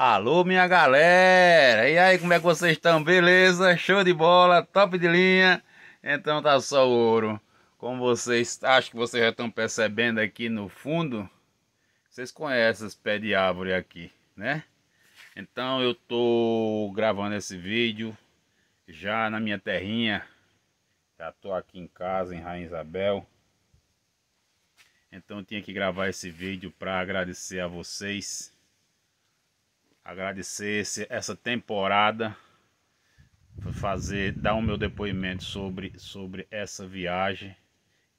Alô, minha galera! E aí, como é que vocês estão? Beleza? Show de bola, top de linha! Então tá só o ouro. Como vocês, acho que vocês já estão percebendo aqui no fundo, vocês conhecem esse pé de árvore aqui, né? Então eu tô gravando esse vídeo já na minha terrinha. Já tô aqui em casa, em Rainha Isabel. Então eu tinha que gravar esse vídeo para agradecer a vocês agradecer essa temporada, fazer, dar o meu depoimento sobre, sobre essa viagem,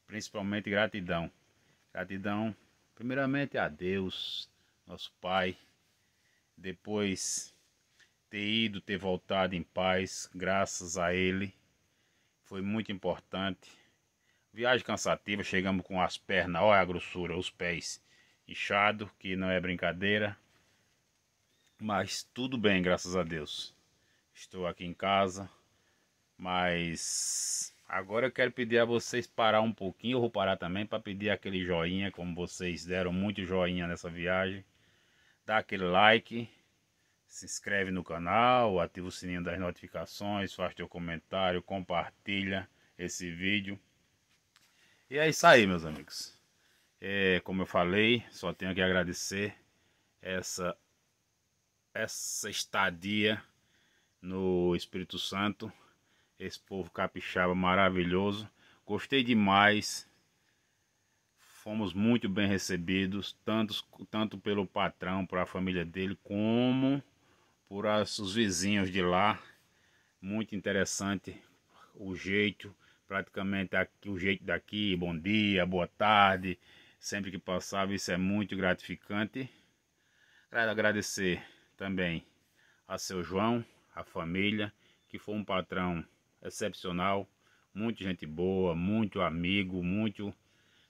principalmente gratidão. Gratidão, primeiramente a Deus, nosso Pai, depois ter ido, ter voltado em paz, graças a Ele, foi muito importante. Viagem cansativa, chegamos com as pernas, olha a grossura, os pés inchado, que não é brincadeira. Mas tudo bem, graças a Deus. Estou aqui em casa, mas agora eu quero pedir a vocês parar um pouquinho, eu vou parar também para pedir aquele joinha, como vocês deram muito joinha nessa viagem. Dá aquele like, se inscreve no canal, ativa o sininho das notificações, faz teu comentário, compartilha esse vídeo. E é isso aí, meus amigos. É, como eu falei, só tenho que agradecer essa essa estadia no Espírito Santo. Esse povo capixaba maravilhoso. Gostei demais. Fomos muito bem recebidos, tanto, tanto pelo patrão, para a família dele, como por as, os vizinhos de lá. Muito interessante o jeito, praticamente aqui, o jeito daqui, bom dia, boa tarde. Sempre que passava, isso é muito gratificante. Quero agradecer também a seu João, a família, que foi um patrão excepcional, muito gente boa, muito amigo, muito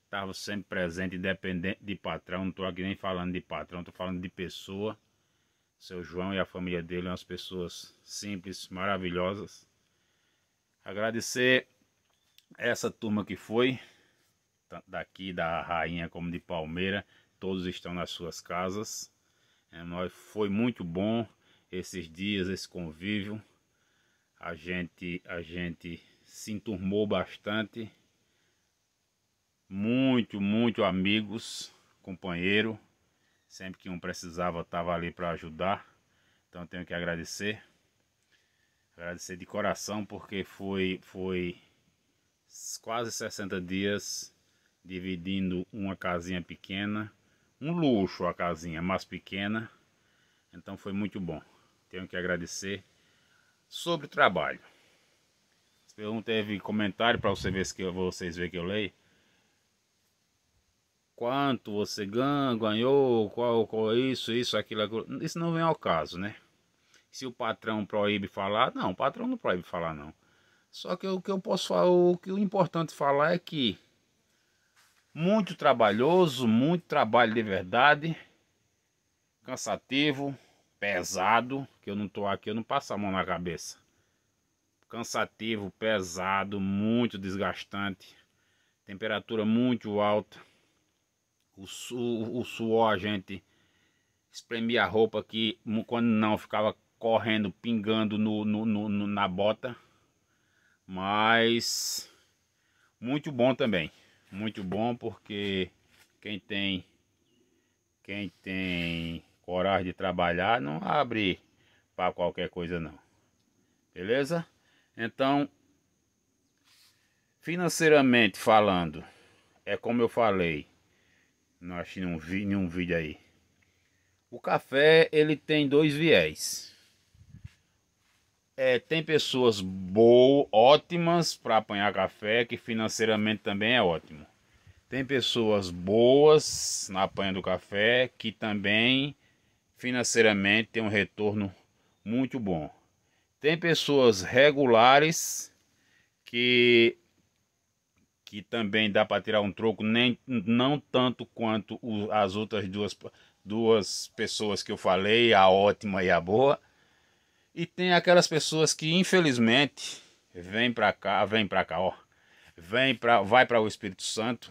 estava sempre presente, independente de patrão, não estou aqui nem falando de patrão, estou falando de pessoa. Seu João e a família dele são é umas pessoas simples, maravilhosas. Agradecer essa turma que foi, daqui da Rainha como de Palmeira, todos estão nas suas casas. É, nós, foi muito bom esses dias, esse convívio. A gente, a gente se enturmou bastante. Muito, muito amigos, companheiro. Sempre que um precisava, estava ali para ajudar. Então tenho que agradecer. Agradecer de coração porque foi, foi quase 60 dias dividindo uma casinha pequena um luxo a casinha, mais pequena. Então foi muito bom. Tenho que agradecer sobre o trabalho. Se não teve comentário para você ver que vocês ver que eu leio. Quanto você ganhou, qual, qual é isso, isso, aquilo, aquilo. Isso não vem ao caso, né? Se o patrão proíbe falar, não, o patrão não proíbe falar não. Só que o que eu posso falar, o que o importante falar é que muito trabalhoso, muito trabalho de verdade. Cansativo, pesado, que eu não tô aqui, eu não passo a mão na cabeça. Cansativo, pesado, muito desgastante. Temperatura muito alta. O, o suor, a gente espremia a roupa que quando não ficava correndo, pingando no, no, no, na bota. Mas muito bom também muito bom porque quem tem quem tem coragem de trabalhar não abre para qualquer coisa não. Beleza? Então, financeiramente falando, é como eu falei, não achei num, vi, vídeo aí. O café ele tem dois viés é, tem pessoas boas, ótimas para apanhar café, que financeiramente também é ótimo. Tem pessoas boas na apanha do café, que também financeiramente tem um retorno muito bom. Tem pessoas regulares que que também dá para tirar um troco, nem não tanto quanto as outras duas duas pessoas que eu falei, a ótima e a boa e tem aquelas pessoas que infelizmente vem para cá, vem para cá, ó. Vem para vai para o Espírito Santo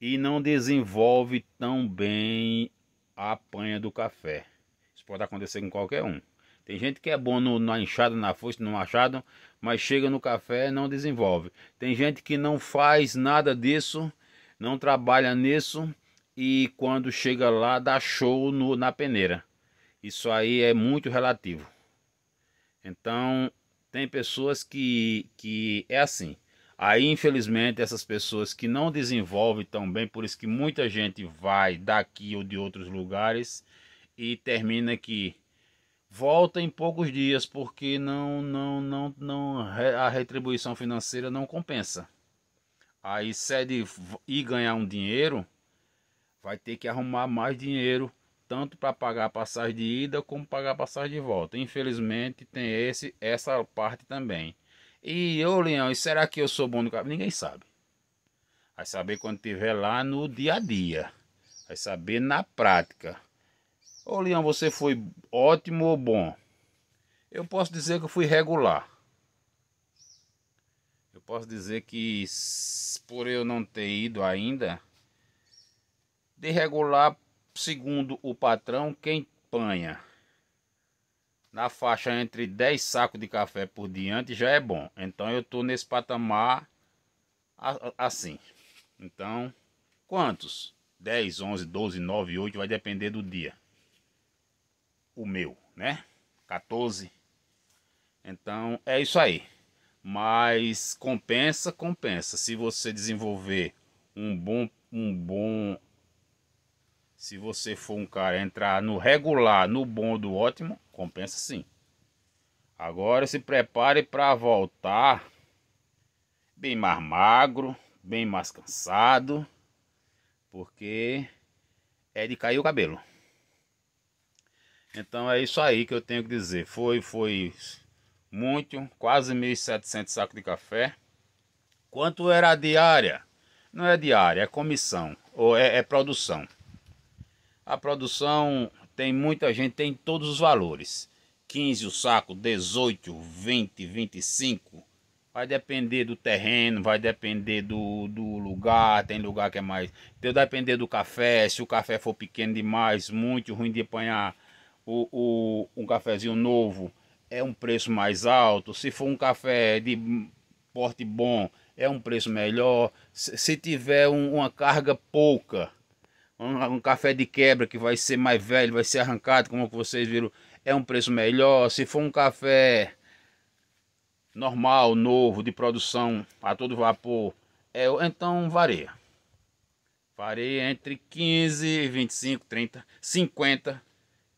e não desenvolve tão bem a panha do café. Isso pode acontecer com qualquer um. Tem gente que é bom no, na enxada, na foice, no machado, mas chega no café e não desenvolve. Tem gente que não faz nada disso, não trabalha nisso e quando chega lá dá show no, na peneira. Isso aí é muito relativo. Então, tem pessoas que, que é assim. Aí, infelizmente, essas pessoas que não desenvolvem tão bem, por isso que muita gente vai daqui ou de outros lugares e termina que volta em poucos dias porque não não não não a retribuição financeira não compensa. Aí cede é e ganhar um dinheiro, vai ter que arrumar mais dinheiro tanto para pagar a passagem de ida como pagar a passagem de volta. Infelizmente tem esse essa parte também. E ô Leão, e será que eu sou bom no cavalo? Ninguém sabe. Vai saber quando tiver lá no dia a dia. Vai saber na prática. Ô Leão, você foi ótimo ou bom? Eu posso dizer que eu fui regular. Eu posso dizer que por eu não ter ido ainda, de regular Segundo o patrão, quem panha na faixa entre 10 sacos de café por diante já é bom. Então eu estou nesse patamar assim. Então, quantos? 10, 11, 12, 9, 8 vai depender do dia. O meu, né? 14. Então, é isso aí. Mas compensa, compensa. Se você desenvolver um bom um bom se você for um cara entrar no regular, no bom do ótimo, compensa sim. Agora se prepare para voltar bem mais magro, bem mais cansado, porque é de cair o cabelo. Então é isso aí que eu tenho que dizer. Foi, foi muito, quase 1.700 sacos de café. Quanto era a diária? Não é diária, é comissão, ou é, é produção. A produção tem muita gente, tem todos os valores. 15 o saco, 18, 20, 25. Vai depender do terreno, vai depender do, do lugar, tem lugar que é mais. Então vai depender do café, se o café for pequeno demais, muito ruim de apanhar o, o, um cafezinho novo, é um preço mais alto. Se for um café de porte bom, é um preço melhor. Se, se tiver um, uma carga pouca, um, um, café de quebra que vai ser mais velho, vai ser arrancado, como vocês viram, é um preço melhor. Se for um café normal, novo, de produção a todo vapor, é, então varia. Varia entre 15, 25, 30, 50.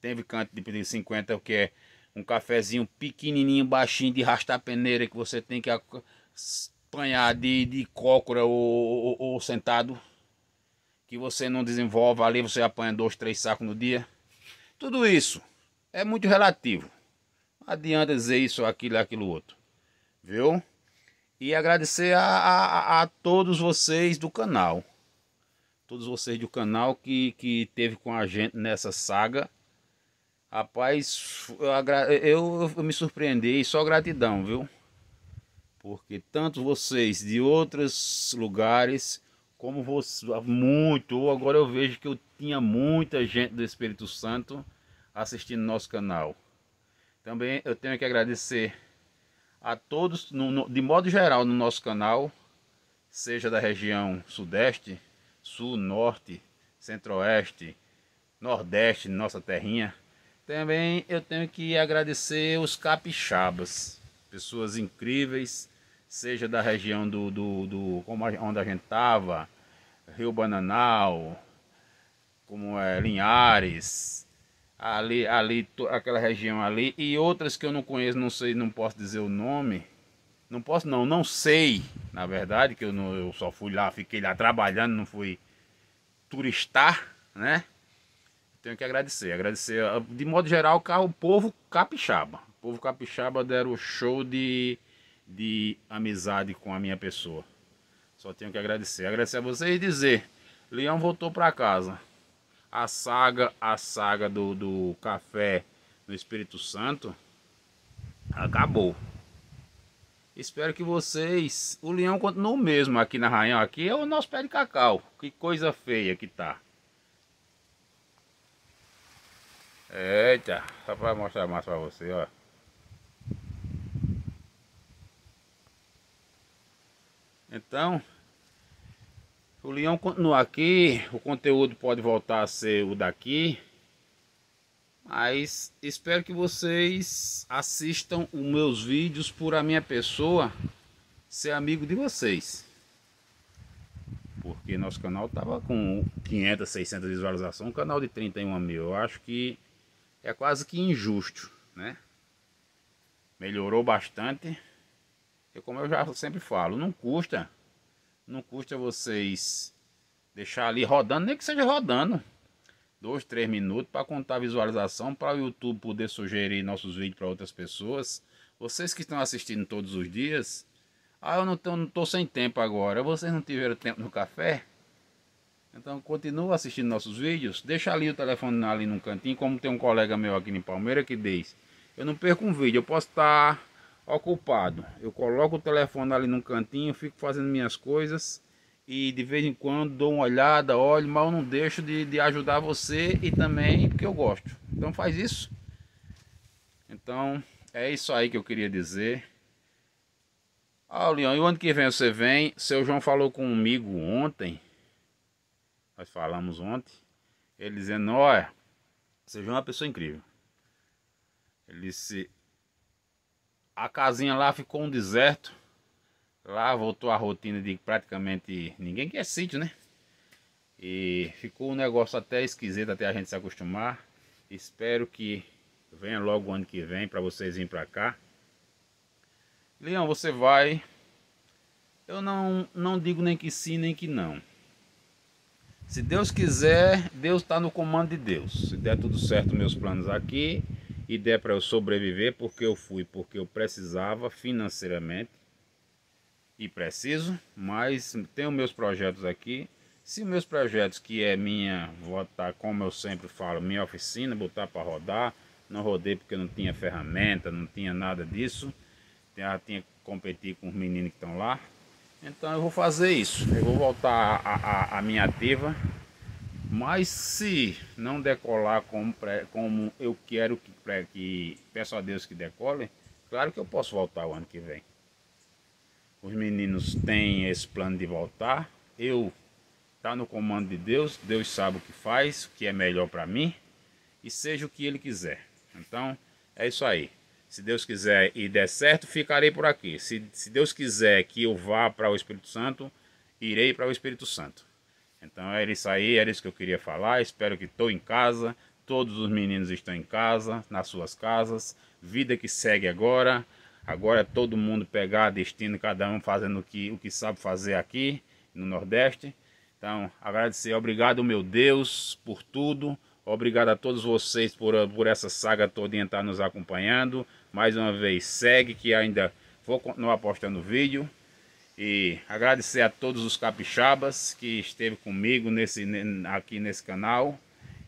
Teve canto de 50, o que é um cafezinho pequenininho, baixinho, de rastar peneira que você tem que apanhar de, de cócora ou, ou, ou sentado que você não desenvolve ali, você apanha dois, três sacos no dia. Tudo isso é muito relativo. Não adianta dizer isso, aquilo, aquilo outro. Viu? E agradecer a, a, a todos vocês do canal. Todos vocês do canal que, que teve com a gente nessa saga. Rapaz, eu, eu me surpreendi só gratidão, viu? Porque tanto vocês de outros lugares como você, muito, agora eu vejo que eu tinha muita gente do Espírito Santo assistindo nosso canal. Também eu tenho que agradecer a todos, no, no, de modo geral, no nosso canal, seja da região Sudeste, Sul, Norte, Centro-Oeste, Nordeste, nossa terrinha. Também eu tenho que agradecer os capixabas, pessoas incríveis seja da região do, do, do como a, onde a gente estava, Rio Bananal, como é Linhares, ali, ali aquela região ali e outras que eu não conheço, não sei, não posso dizer o nome. Não posso não, não sei, na verdade, que eu, não, eu só fui lá, fiquei lá trabalhando, não fui turistar, né? Tenho que agradecer, agradecer ah, de modo geral o povo capixaba. O povo capixaba deram show de de amizade com a minha pessoa. Só tenho que agradecer. Agradecer a vocês e dizer: Leão voltou para casa. A saga, a saga do, do café no Espírito Santo acabou. Espero que vocês. O leão continua o mesmo aqui na Rainha. Aqui é o nosso pé de cacau. Que coisa feia que tá. Eita, só para mostrar mais para você, ó. Então, o Leão continua aqui, o conteúdo pode voltar a ser o daqui. Mas espero que vocês assistam os meus vídeos por a minha pessoa ser amigo de vocês. Porque nosso canal tava com 500, 600 visualizações, um canal de 31 mil. Eu acho que é quase que injusto, né? Melhorou bastante eu, como eu já sempre falo, não custa. Não custa vocês deixar ali rodando, nem que seja rodando. Dois, três minutos para contar visualização, para o YouTube poder sugerir nossos vídeos para outras pessoas. Vocês que estão assistindo todos os dias, ah, eu não tô, não tô sem tempo agora. Vocês não tiveram tempo no café? Então continua assistindo nossos vídeos. Deixa ali o telefone ali no cantinho, como tem um colega meu aqui em Palmeira que diz. Eu não perco um vídeo, eu posso estar tá ocupado. Eu coloco o telefone ali num cantinho, fico fazendo minhas coisas e de vez em quando dou uma olhada, olho, mas não deixo de, de ajudar você e também porque eu gosto. Então faz isso. Então é isso aí que eu queria dizer. Ah, Leon, e o ano que vem você vem? Seu João falou comigo ontem. Nós falamos ontem. Ele dizendo, olha, seu João é uma pessoa incrível. Ele disse, a casinha lá ficou um deserto. Lá voltou a rotina de praticamente ninguém quer é sítio, né? E ficou um negócio até esquisito até a gente se acostumar. Espero que venha logo ano que vem para vocês virem para cá. Leão, você vai. Eu não, não digo nem que sim, nem que não. Se Deus quiser, Deus está no comando de Deus. Se der tudo certo meus planos aqui, e der para eu sobreviver porque eu fui, porque eu precisava financeiramente e preciso, mas tenho meus projetos aqui. Se meus projetos, que é minha, votar, como eu sempre falo, minha oficina, botar para rodar, não rodei porque não tinha ferramenta, não tinha nada disso, já tinha que competir com os meninos que estão lá. Então eu vou fazer isso, eu vou voltar a, a, a minha ativa mas se não decolar como, como eu quero que, que peço a Deus que decole, claro que eu posso voltar o ano que vem. Os meninos têm esse plano de voltar. Eu tá no comando de Deus, Deus sabe o que faz, o que é melhor para mim e seja o que ele quiser. Então, é isso aí. Se Deus quiser e der certo, ficarei por aqui. Se, se Deus quiser que eu vá para o Espírito Santo, irei para o Espírito Santo. Então era isso aí, era isso que eu queria falar. Espero que estou em casa. Todos os meninos estão em casa, nas suas casas. Vida que segue agora. Agora é todo mundo pegar destino, cada um fazendo o que, o que sabe fazer aqui no Nordeste. Então, agradecer, obrigado meu Deus por tudo. Obrigado a todos vocês por, por essa saga toda estar nos acompanhando. Mais uma vez, segue que ainda vou continuar postando vídeo e agradecer a todos os capixabas que esteve comigo nesse, aqui nesse canal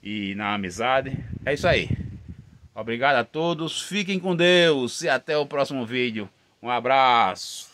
e na amizade. É isso aí. Obrigado a todos, fiquem com Deus e até o próximo vídeo. Um abraço.